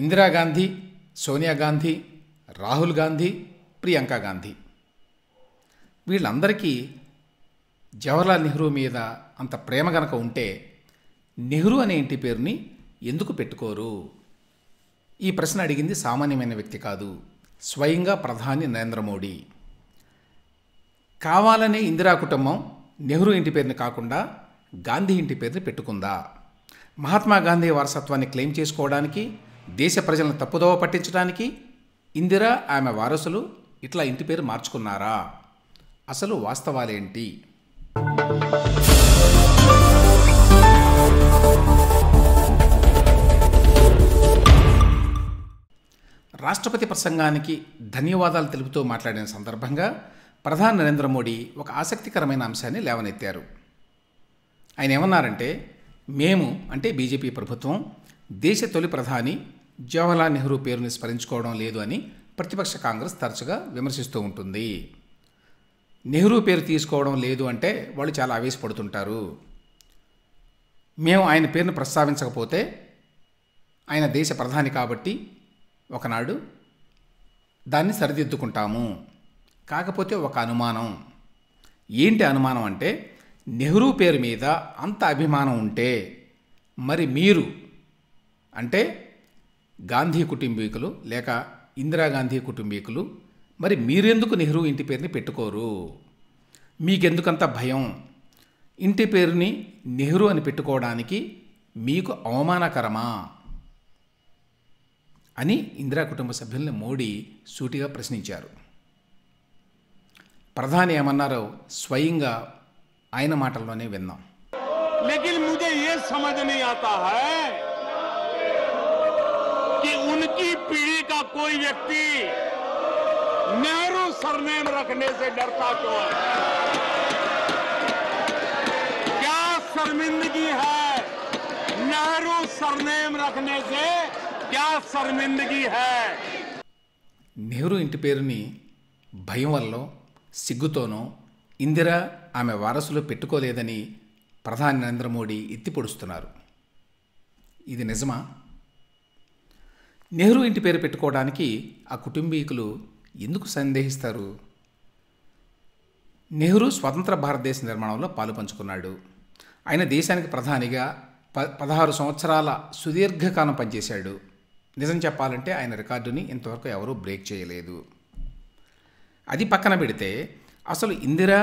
ఇందిరాగాంధీ సోనియా గాంధీ రాహుల్ గాంధీ ప్రియాంక గాంధీ వీళ్ళందరికీ జవహర్లాల్ నెహ్రూ మీద అంత ప్రేమ గనక ఉంటే నెహ్రూ అనే ఇంటి పేరుని ఎందుకు పెట్టుకోరు ఈ ప్రశ్న అడిగింది సామాన్యమైన వ్యక్తి కాదు స్వయంగా ప్రధాని నరేంద్ర మోడీ కావాలనే ఇందిరా కుటుంబం నెహ్రూ ఇంటి పేరుని కాకుండా గాంధీ ఇంటి పేరుని పెట్టుకుందా మహాత్మా గాంధీ వారసత్వాన్ని క్లెయిమ్ చేసుకోవడానికి దేశ ప్రజలను తప్పుదోవ పట్టించడానికి ఇందిరా ఆమె వారసులు ఇట్లా ఇంటి పేరు మార్చుకున్నారా అసలు వాస్తవాలేంటి రాష్ట్రపతి ప్రసంగానికి ధన్యవాదాలు తెలుపుతూ మాట్లాడిన సందర్భంగా ప్రధాని నరేంద్ర మోడీ ఒక ఆసక్తికరమైన అంశాన్ని లేవనెత్తారు ఆయన ఏమన్నారంటే మేము అంటే బీజేపీ ప్రభుత్వం దేశ తొలి ప్రధాని జవహర్లాల్ నెహ్రూ పేరుని స్మరించుకోవడం లేదు అని ప్రతిపక్ష కాంగ్రెస్ తరచుగా విమర్శిస్తూ ఉంటుంది నెహ్రూ పేరు తీసుకోవడం లేదు అంటే వాళ్ళు చాలా ఆవేశపడుతుంటారు మేము ఆయన పేరును ప్రస్తావించకపోతే ఆయన దేశ ప్రధాని కాబట్టి ఒకనాడు దాన్ని సరిదిద్దుకుంటాము కాకపోతే ఒక అనుమానం ఏంటి అనుమానం అంటే నెహ్రూ పేరు మీద అంత అభిమానం ఉంటే మరి మీరు అంటే గాంధీ కుటుంబీకులు లేక ఇందిరాగాంధీ కుటుంబీకులు మరి మీరెందుకు నెహ్రూ ఇంటి పేరుని పెట్టుకోరు మీకెందుకంత భయం ఇంటి పేరుని నెహ్రూ అని పెట్టుకోవడానికి మీకు అవమానకరమా అని ఇందిరా కుటుంబ సభ్యుల్ని మోడీ సూటిగా ప్రశ్నించారు ప్రధాని ఏమన్నారో స్వయంగా ఆయన మాటల్లోనే విన్నాం कि उनकी पीढ़ी का कोई व्यक्ति नेहरू सरनेम रखने से डरता क्यों है क्या शर्मिंदगी है नेहरू सरनेम रखने से क्या शर्मिंदगी है నెహ్రూ ఇంటి పేరుని భయం వల్ల సిగ్గుతోనో ఇందిర ఆమె వారసులు పెట్టుకోలేదని ప్రధాని నరేంద్ర మోడీ ఎత్తిపొడుస్తున్నారు ఇది నిజమా నెహ్రూ ఇంటి పేరు పెట్టుకోవడానికి ఆ కుటుంబీకులు ఎందుకు సందేహిస్తారు నెహ్రూ స్వతంత్ర భారతదేశ నిర్మాణంలో పాలు పంచుకున్నాడు ఆయన దేశానికి ప్రధానిగా ప పదహారు సంవత్సరాల సుదీర్ఘకాలం పనిచేశాడు నిజం చెప్పాలంటే ఆయన రికార్డుని ఇంతవరకు ఎవరూ బ్రేక్ చేయలేదు అది పక్కన పెడితే అసలు ఇందిరా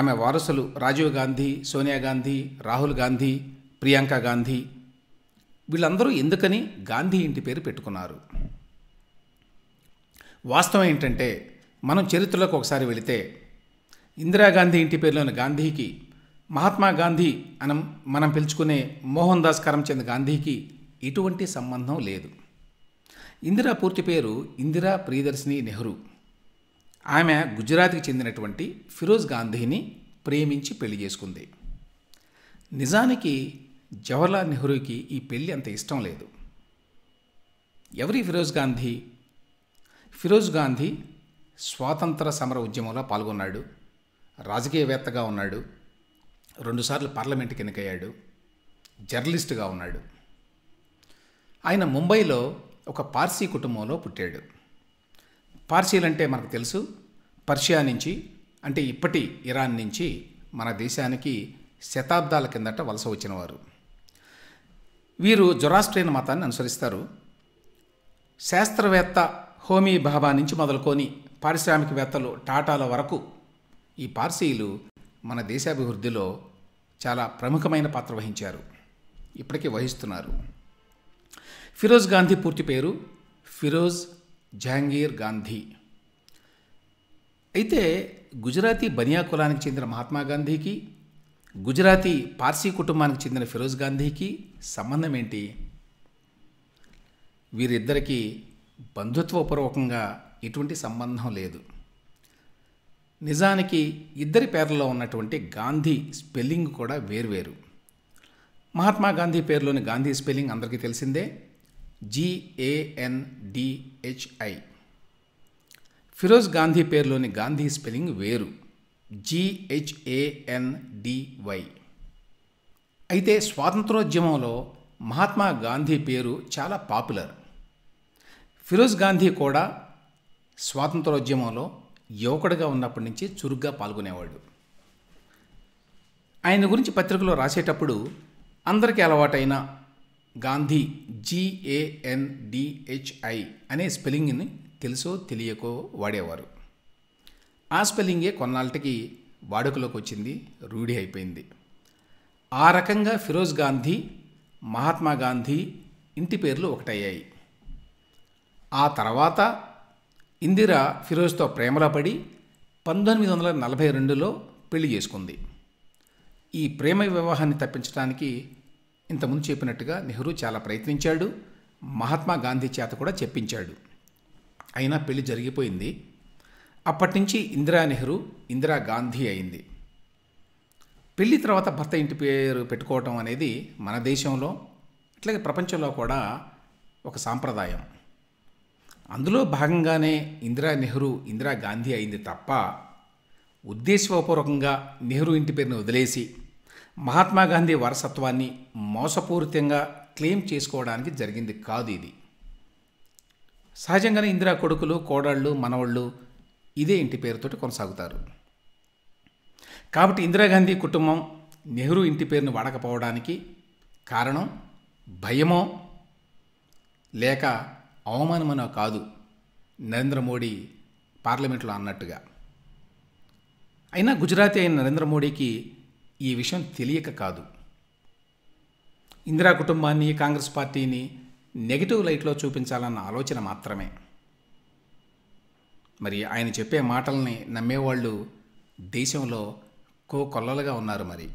ఆమె వారసులు రాజీవ్ గాంధీ సోనియా గాంధీ రాహుల్ గాంధీ ప్రియాంక గాంధీ వీళ్ళందరూ ఎందుకని గాంధీ ఇంటి పేరు పెట్టుకున్నారు వాస్తవం ఏంటంటే మనం చరిత్రలోకి ఒకసారి వెళితే ఇందిరాగాంధీ ఇంటి పేరులోని గాంధీకి మహాత్మా గాంధీ అని మనం పిలుచుకునే మోహన్ దాస్ కరమ్చంద్ గాంధీకి ఎటువంటి సంబంధం లేదు ఇందిరా పూర్తి పేరు ఇందిరా ప్రియదర్శిని నెహ్రూ ఆమె గుజరాత్కి చెందినటువంటి ఫిరోజ్ గాంధీని ప్రేమించి పెళ్లి చేసుకుంది నిజానికి జవహర్లాల్ నెహ్రూకి ఈ పెళ్ళి అంత ఇష్టం లేదు ఎవరి ఫిరోజ్ గాంధీ ఫిరోజ్ గాంధీ స్వాతంత్ర సమర ఉద్యమంలో పాల్గొన్నాడు రాజకీయవేత్తగా ఉన్నాడు రెండుసార్లు పార్లమెంట్కి ఎన్నికయ్యాడు జర్నలిస్టుగా ఉన్నాడు ఆయన ముంబైలో ఒక పార్సీ కుటుంబంలో పుట్టాడు పార్సీలంటే మనకు తెలుసు పర్షియా నుంచి అంటే ఇప్పటి ఇరాన్ నుంచి మన దేశానికి శతాబ్దాల కిందట వలస వచ్చినవారు వీరు జొరాస్ట్రియన్ మతాన్ని అనుసరిస్తారు శాస్త్రవేత్త హోమీ బాబా నుంచి మొదలుకొని పారిశ్రామికవేత్తలు టాటాల వరకు ఈ పార్సీలు మన దేశాభివృద్ధిలో చాలా ప్రముఖమైన పాత్ర వహించారు ఇప్పటికీ వహిస్తున్నారు ఫిరోజ్ గాంధీ పూర్తి పేరు ఫిరోజ్ జహాంగీర్ గాంధీ అయితే గుజరాతీ బనియా కులానికి చెందిన మహాత్మా గాంధీకి గుజరాతీ పార్సీ కుటుంబానికి చెందిన ఫిరోజ్ గాంధీకి సంబంధం ఏంటి వీరిద్దరికీ బంధుత్వపూర్వకంగా ఎటువంటి సంబంధం లేదు నిజానికి ఇద్దరి పేర్లలో ఉన్నటువంటి గాంధీ స్పెల్లింగ్ కూడా వేర్వేరు మహాత్మా గాంధీ పేరులోని గాంధీ స్పెల్లింగ్ అందరికీ తెలిసిందే జిఏఎన్డిహెచ్ఐ ఫిరోజ్ గాంధీ పేరులోని గాంధీ స్పెల్లింగ్ వేరు జిహెచ్ఏఎన్డివై అయితే స్వాతంత్రోద్యమంలో మహాత్మా గాంధీ పేరు చాలా పాపులర్ ఫిరోజ్ గాంధీ కూడా స్వాతంత్రోద్యమంలో యువకుడిగా ఉన్నప్పటి నుంచి చురుగ్గా పాల్గొనేవాడు ఆయన గురించి పత్రికలో రాసేటప్పుడు అందరికీ అలవాటైన గాంధీ జిఏఎన్డిహెచ్ఐ అనే స్పెల్లింగ్ని తెలుసో తెలియకో వాడేవారు ఆ స్పెల్లింగే కొన్నాళ్ళకి వాడుకలోకి వచ్చింది రూఢి అయిపోయింది ఆ రకంగా ఫిరోజ్ గాంధీ మహాత్మా గాంధీ ఇంటి పేర్లు ఒకటయ్యాయి ఆ తర్వాత ఇందిరా ఫిరోజ్తో ప్రేమలో పడి పంతొమ్మిది వందల నలభై రెండులో పెళ్లి చేసుకుంది ఈ ప్రేమ వివాహాన్ని తప్పించడానికి ఇంతకుముందు చెప్పినట్టుగా నెహ్రూ చాలా ప్రయత్నించాడు మహాత్మా గాంధీ చేత కూడా చెప్పించాడు అయినా పెళ్లి జరిగిపోయింది అప్పటి నుంచి ఇందిరా నెహ్రూ ఇందిరా గాంధీ అయింది పెళ్లి తర్వాత భర్త ఇంటి పేరు పెట్టుకోవటం అనేది మన దేశంలో ఇట్లాగే ప్రపంచంలో కూడా ఒక సాంప్రదాయం అందులో భాగంగానే ఇందిరా నెహ్రూ ఇందిరా గాంధీ అయింది తప్ప ఉద్దేశపూర్వకంగా నెహ్రూ ఇంటి పేరుని వదిలేసి మహాత్మా గాంధీ వారసత్వాన్ని మోసపూరితంగా క్లెయిమ్ చేసుకోవడానికి జరిగింది కాదు ఇది సహజంగానే ఇందిరా కొడుకులు కోడళ్ళు మనవళ్ళు ఇదే ఇంటి పేరుతోటి కొనసాగుతారు కాబట్టి ఇందిరాగాంధీ కుటుంబం నెహ్రూ ఇంటి పేరును వాడకపోవడానికి కారణం భయమో లేక అవమానమనో కాదు నరేంద్ర మోడీ పార్లమెంట్లో అన్నట్టుగా అయినా గుజరాతీ అయిన నరేంద్ర మోడీకి ఈ విషయం తెలియక కాదు ఇందిరా కుటుంబాన్ని కాంగ్రెస్ పార్టీని నెగిటివ్ లైట్లో చూపించాలన్న ఆలోచన మాత్రమే మరి ఆయన చెప్పే మాటల్ని నమ్మేవాళ్ళు దేశంలో కో కొల్లలుగా ఉన్నారు మరి